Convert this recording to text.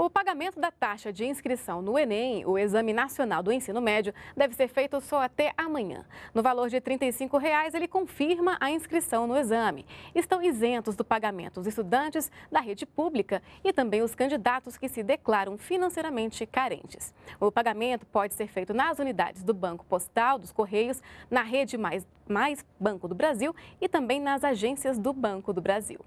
O pagamento da taxa de inscrição no Enem, o Exame Nacional do Ensino Médio, deve ser feito só até amanhã. No valor de R$ 35, reais, ele confirma a inscrição no exame. Estão isentos do pagamento os estudantes da rede pública e também os candidatos que se declaram financeiramente carentes. O pagamento pode ser feito nas unidades do Banco Postal, dos Correios, na Rede Mais, Mais Banco do Brasil e também nas agências do Banco do Brasil.